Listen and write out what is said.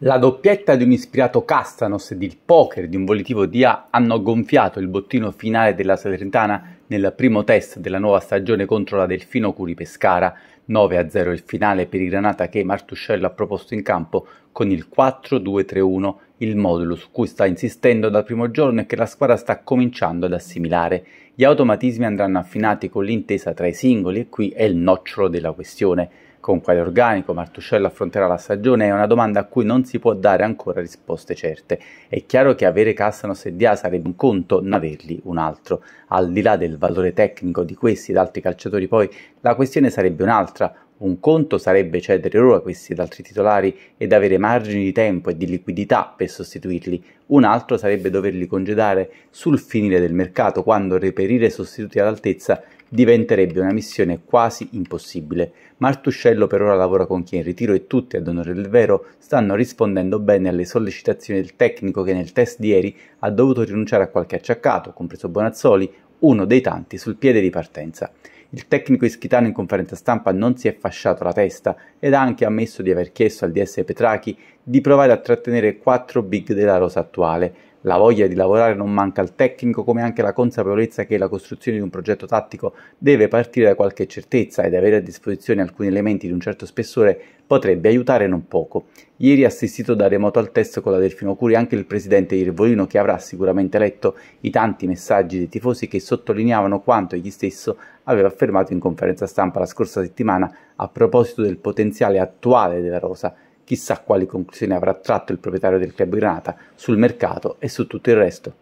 La doppietta di un ispirato Castanos ed il poker di un volitivo DA hanno gonfiato il bottino finale della Salernitana nel primo test della nuova stagione contro la Delfino Curi Pescara. 9-0 il finale per i Granata che Martuscello ha proposto in campo con il 4-2-3-1, il modulo su cui sta insistendo dal primo giorno e che la squadra sta cominciando ad assimilare. Gli automatismi andranno affinati con l'intesa tra i singoli e qui è il nocciolo della questione. Con quale organico Martuscello affronterà la stagione è una domanda a cui non si può dare ancora risposte certe. È chiaro che avere Castanos e Dia sarebbe un conto, non averli un altro. Al di là del valore tecnico di questi ed altri calciatori poi, la questione sarebbe un'altra. Un conto sarebbe cedere loro a questi ed altri titolari ed avere margini di tempo e di liquidità per sostituirli, un altro sarebbe doverli congedare sul finire del mercato quando reperire sostituti all'altezza diventerebbe una missione quasi impossibile. Martuscello per ora lavora con chi è in ritiro e tutti, ad onore del vero, stanno rispondendo bene alle sollecitazioni del tecnico che nel test di ieri ha dovuto rinunciare a qualche acciaccato, compreso Bonazzoli, uno dei tanti sul piede di partenza. Il tecnico ischitano in conferenza stampa non si è fasciato la testa ed ha anche ammesso di aver chiesto al DS Petrachi di provare a trattenere quattro big della rosa attuale, la voglia di lavorare non manca al tecnico, come anche la consapevolezza che la costruzione di un progetto tattico deve partire da qualche certezza ed avere a disposizione alcuni elementi di un certo spessore potrebbe aiutare non poco. Ieri assistito da remoto al test con la Delfino Curi anche il presidente Irvolino che avrà sicuramente letto i tanti messaggi dei tifosi che sottolineavano quanto egli stesso aveva affermato in conferenza stampa la scorsa settimana a proposito del potenziale attuale della rosa Chissà quali conclusioni avrà tratto il proprietario del club Granata sul mercato e su tutto il resto.